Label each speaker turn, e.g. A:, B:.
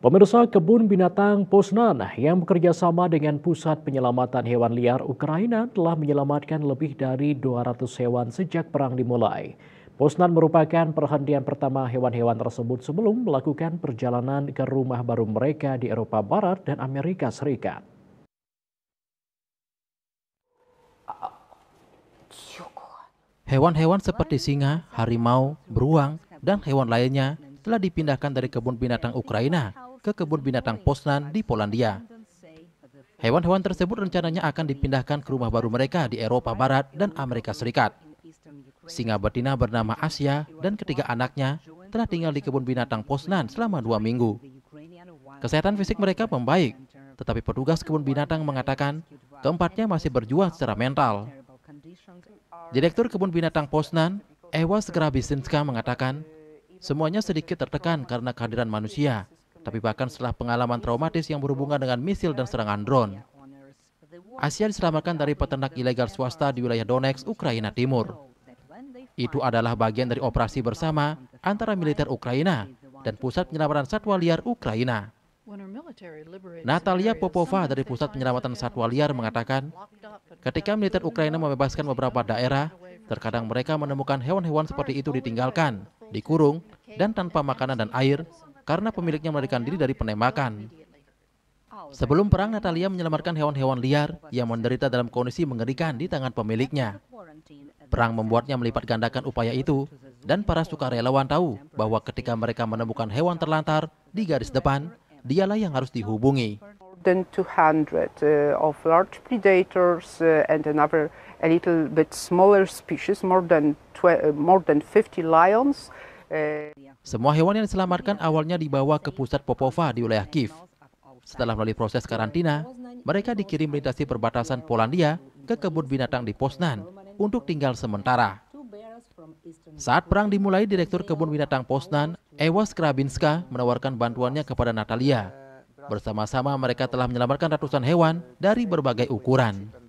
A: Pemirsa Kebun Binatang Poznan yang bekerja sama dengan Pusat Penyelamatan Hewan Liar Ukraina telah menyelamatkan lebih dari 200 hewan sejak perang dimulai. Poznan merupakan perhentian pertama hewan-hewan tersebut sebelum melakukan perjalanan ke rumah baru mereka di Eropa Barat dan Amerika Serikat.
B: Hewan-hewan seperti singa, harimau, beruang, dan hewan lainnya telah dipindahkan dari kebun binatang Ukraina ke kebun binatang Poznan di Polandia. Hewan-hewan tersebut rencananya akan dipindahkan ke rumah baru mereka di Eropa Barat dan Amerika Serikat. Singa betina bernama Asia dan ketiga anaknya telah tinggal di kebun binatang Poznan selama dua minggu. Kesehatan fisik mereka membaik, tetapi petugas kebun binatang mengatakan keempatnya masih berjuang secara mental. Direktur kebun binatang Poznan, Ewa Skrabisinska mengatakan, semuanya sedikit tertekan karena kehadiran manusia, tapi bahkan setelah pengalaman traumatis yang berhubungan dengan misil dan serangan drone. Asia diselamatkan dari peternak ilegal swasta di wilayah Donetsk, Ukraina Timur. Itu adalah bagian dari operasi bersama antara militer Ukraina dan Pusat Penyelamatan Satwa Liar Ukraina. Natalia Popova dari Pusat Penyelamatan Satwa Liar mengatakan, ketika militer Ukraina membebaskan beberapa daerah, terkadang mereka menemukan hewan-hewan seperti itu ditinggalkan, dikurung, dan tanpa makanan dan air karena pemiliknya melarikan diri dari penembakan. Sebelum perang, Natalia menyelamatkan hewan-hewan liar yang menderita dalam kondisi mengerikan di tangan pemiliknya. Perang membuatnya melipat gandakan upaya itu, dan para sukarelawan tahu bahwa ketika mereka menemukan hewan terlantar di garis depan, dialah yang harus dihubungi.
C: Than 200 uh, of large predators uh, and another a little bit smaller species, more than uh, more than 50 lions,
B: semua hewan yang diselamatkan awalnya dibawa ke pusat Popova di wilayah Kiev. Setelah melalui proses karantina, mereka dikirim melintasi perbatasan Polandia ke kebun binatang di Poznan untuk tinggal sementara. Saat perang dimulai, Direktur Kebun Binatang Poznan, Ewa Skrabinska, menawarkan bantuannya kepada Natalia. Bersama-sama mereka telah menyelamatkan ratusan hewan dari berbagai ukuran.